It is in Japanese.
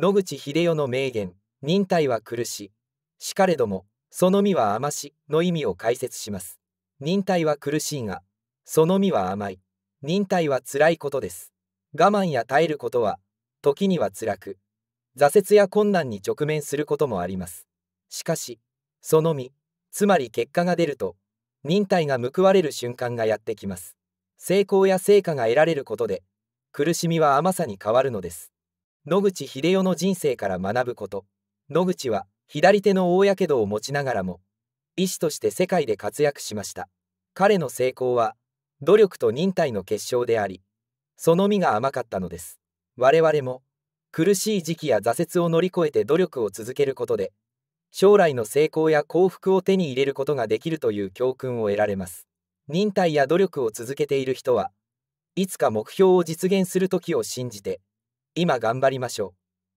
野口英世の名言「忍耐は苦し」「しかれどもその身は甘し」の意味を解説します。忍耐は苦しいがその身は甘い。忍耐は辛いことです。我慢や耐えることは時には辛く挫折や困難に直面することもあります。しかしその身つまり結果が出ると忍耐が報われる瞬間がやってきます。成功や成果が得られることで苦しみは甘さに変わるのです。野口英世の人生から学ぶこと野口は左手の大やけどを持ちながらも医師として世界で活躍しました彼の成功は努力と忍耐の結晶でありその身が甘かったのです我々も苦しい時期や挫折を乗り越えて努力を続けることで将来の成功や幸福を手に入れることができるという教訓を得られます忍耐や努力を続けている人はいつか目標を実現する時を信じて今頑張りましょう。